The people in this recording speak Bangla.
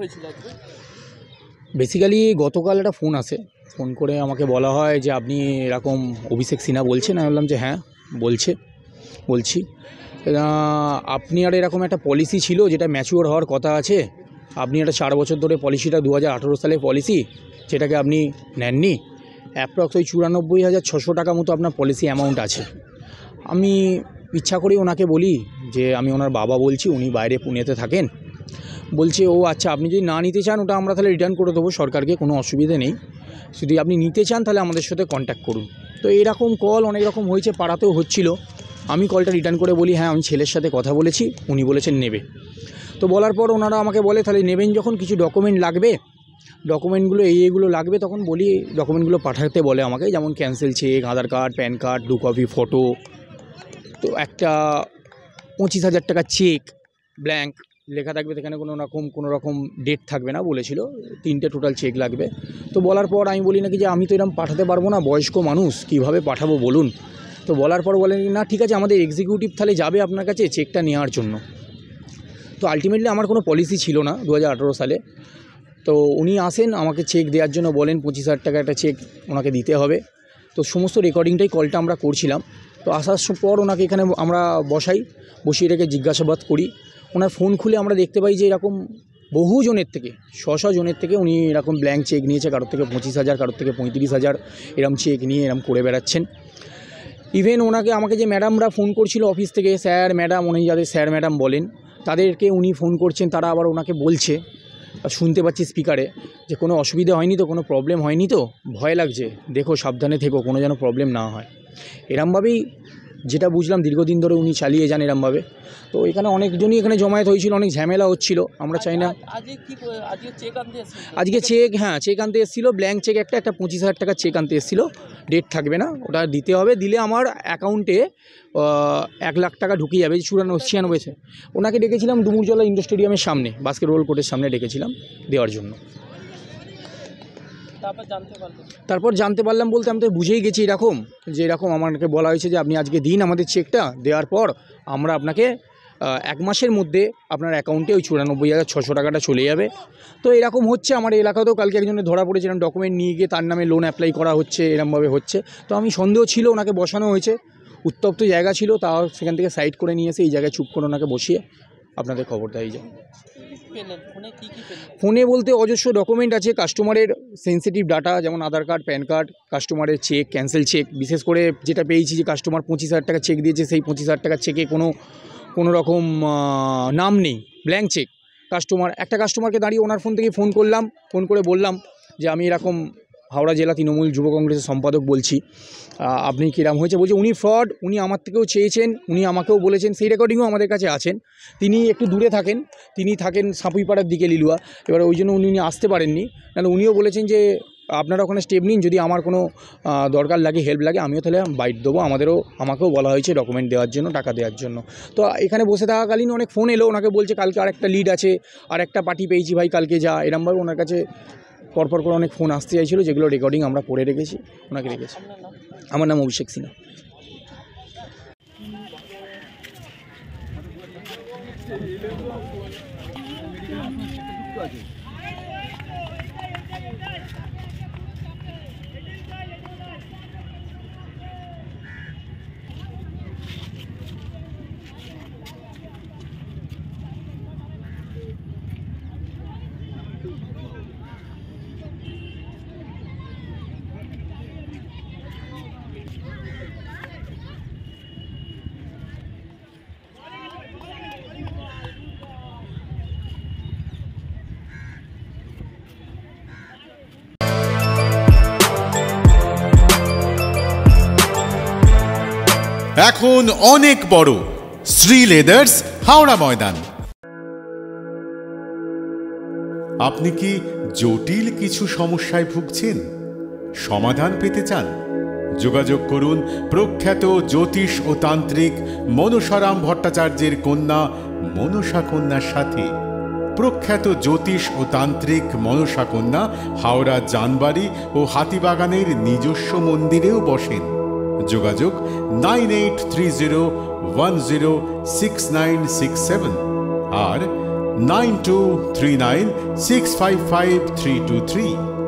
হয়েছিল বেসিক্যালি গতকাল একটা ফোন আসে ফোন করে আমাকে বলা হয় যে আপনি এরকম অভিষেক সিনহা বলছেন আমি বললাম যে হ্যাঁ বলছে বলছি আপনি আর এরকম একটা পলিসি ছিল যেটা ম্যাচিওর হওয়ার কথা আছে আপনি একটা চার বছর ধরে পলিসিটা দু হাজার সালে পলিসি সেটাকে আপনি নেননি অ্যাপ্রক্স ওই চুরানব্বই হাজার ছশো টাকা মতো আপনার পলিসি অ্যামাউন্ট আছে আমি ইচ্ছা করেই ওনাকে বলি যে আমি ওনার বাবা বলছি উনি বাইরে পুনেতে থাকেন বলছে ও আচ্ছা আপনি যদি না নিতে চান ওটা আমরা তাহলে রিটার্ন করে দেবো সরকারকে কোনো অসুবিধে নেই যদি আপনি নিতে চান তাহলে আমাদের সাথে কন্ট্যাক্ট করুন তো এরকম কল অনেক রকম হয়েছে পাড়াতেও হচ্ছিল আমি কলটা রিটার্ন করে বলি হ্যাঁ আমি ছেলের সাথে কথা বলেছি উনি বলেছেন নেবে তো বলার পর ওনারা আমাকে বলে তাহলে নেবেন যখন কিছু ডকুমেন্ট লাগবে ডকুমেন্টগুলো এই এগুলো লাগবে তখন বলি ডকুমেন্টগুলো পাঠাতে বলে আমাকে যেমন cancel cheque Aadhaar card PAN card দু কপি ফটো তো একটা পঁচিশ হাজার টাকা চেক ব্ল্যাঙ্ক লেখা থাকবে সেখানে কোনো রকম কোনো রকম ডেট থাকবে না বলেছিল তিনটে টোটাল চেক লাগবে তো বলার পর আমি বলি নাকি যে আমি তো এরকম পাঠাতে পারবো না বয়স্ক মানুষ কিভাবে পাঠাবো বলুন তো বলার পর বলেন না ঠিক আছে আমাদের এক্সিকিউটিভ তাহলে যাবে আপনার কাছে চেকটা নেওয়ার জন্য তো আলটিমেটলি আমার কোনো পলিসি ছিল না দু সালে তো উনি আসেন আমাকে চেক দেওয়ার জন্য বলেন পঁচিশ হাজার টাকা একটা চেক ওনাকে দিতে হবে তো সমস্ত রেকর্ডিংটাই কলটা আমরা করছিলাম তো আসার পর ওনাকে এখানে আমরা বসাই বসিয়ে রেখে জিজ্ঞাসাবাদ করি ওনার ফোন খুলে আমরা দেখতে পাই যে এরকম বহু জনের থেকে শ জনের থেকে উনি এরকম ব্ল্যাঙ্ক চেক নিয়েছে কারোর থেকে পঁচিশ হাজার কারোর থেকে পঁয়ত্রিশ হাজার এরম চেক নিয়ে এরম করে বেড়াচ্ছেন ইভেন ওনাকে আমাকে যে ম্যাডামরা ফোন করছিল অফিস থেকে স্যার ম্যাডাম উনি যাদের স্যার ম্যাডাম বলেন তাদেরকে উনি ফোন করছেন তারা আবার ওনাকে বলছে শুনতে পাচ্ছি স্পিকারে যে কোনো অসুবিধা হয়নি তো কোনো প্রবলেম হয়নি তো ভয় লাগছে দেখো সাবধানে থেকো কোনো যেন প্রবলেম না হয় এরমভাবেই যেটা বুঝলাম দীর্ঘদিন ধরে উনি চালিয়ে যান এরমভাবে তো এখানে অনেকজনই এখানে জমায়েত হয়েছিল অনেক ঝামেলা হচ্ছিল আমরা চাই না আজকে চেক হ্যাঁ চেক আনতে এসেছিলো ব্ল্যাঙ্ক চেক একটা একটা পঁচিশ হাজার টাকা চেক আনতে এসেছিলো ডেট থাকবে না ওটা দিতে হবে দিলে আমার অ্যাকাউন্টে এক লাখ টাকা ঢুকে যাবে চুরানব্বই ছিয়ানব্বইতে ওনাকে ডেকেছিলাম ডুমুরজলা ইন্ডোর স্টেডিয়ামের সামনে বাস্কেট রোল কোর্টের সামনে ডেকেছিলাম দেওয়ার জন্য তারপর জানতে পারলাম বলতে আমি তো বুঝেই গেছি এরকম যে এরকম আমাকে বলা হয়েছে যে আপনি আজকে দিন আমাদের চেকটা দেওয়ার পর আমরা আপনাকে এক মাসের মধ্যে আপনার অ্যাকাউন্টে ওই চুরানব্বই হাজার ছশো টাকাটা চলে যাবে তো এরকম হচ্ছে আমার এলাকাতেও কালকে একজনের ধরা পড়েছিলাম ডকুমেন্ট নিয়ে গিয়ে তার নামে লোন অ্যাপ্লাই করা হচ্ছে এরমভাবে হচ্ছে তো আমি সন্দেহ ছিল ওনাকে বসানো হয়েছে উত্তপ্ত জায়গা ছিল তাও সেখান থেকে সাইড করে নিয়ে এসে এই জায়গায় চুপ করে ওনাকে বসিয়ে আপনাদের খবর দেয় যায় ফোনে বলতে অজস্র ডকুমেন্ট আছে কাস্টমারের সেন্সিটিভ ডাটা যেমন আধার কার্ড প্যান কার্ড কাস্টমারের চেক ক্যান্সেল চেক বিশেষ করে যেটা পেয়েছি যে কাস্টমার পঁচিশ হাজার টাকা চেক দিয়েছে সেই পঁচিশ হাজার টাকা চেকে কোনো কোনো রকম নাম নেই ব্ল্যাঙ্ক চেক কাস্টমার একটা কাস্টমারকে দাঁড়িয়ে ওনার ফোন থেকে ফোন করলাম ফোন করে বললাম যে আমি এরকম হাওড়া জেলা তৃণমূল যুব কংগ্রেসের সম্পাদক বলছি আপনি কিরাম হয়েছে বলছে উনি ফ্রড উনি আমার থেকেও চেয়েছেন উনি আমাকেও বলেছেন সেই রেকর্ডিংও আমাদের কাছে আছেন তিনি একটু দূরে থাকেন তিনি থাকেন সাঁপুইপাড়ার দিকে লিলুয়া এবার ওই জন্য উনি উনি আসতে পারেননি নাহলে উনিও বলেছেন যে আপনারা ওখানে স্টেপ নিন যদি আমার কোনো দরকার লাগে হেল্প লাগে আমিও তাহলে বাইট দেবো আমাদেরও আমাকেও বলা হয়েছে ডকুমেন্ট দেওয়ার জন্য টাকা দেওয়ার জন্য তো এখানে বসে থাকাকালীন অনেক ফোন এলো ওনাকে বলছে কালকে আরেকটা লিড আছে আর একটা পার্টি পেয়েছি ভাই কালকে যা এরমভাবে ওনার কাছে পরপর করে অনেক ফোন আসতে চাইছিল যেগুলো রেকর্ডিং আমরা করে রেখেছি ওনাকে রেখেছি আমার নাম অভিষেক সিনহা Thank you. এখন অনেক বড় শ্রী লেদার্স হাওড়া ময়দান আপনি কি জটিল কিছু সমস্যায় ভুগছেন সমাধান পেতে চান যোগাযোগ করুন প্রখ্যাত জ্যোতিষ ও তান্ত্রিক মনসারাম ভট্টাচার্যের কন্যা মনসা কন্যার সাথে প্রখ্যাত জ্যোতিষ ও তান্ত্রিক মনসা কন্যা হাওড়া জানবাড়ি ও হাতিবাগানের নিজস্ব মন্দিরেও বসেন যোগাযোগ 9830106967 আর 9239655323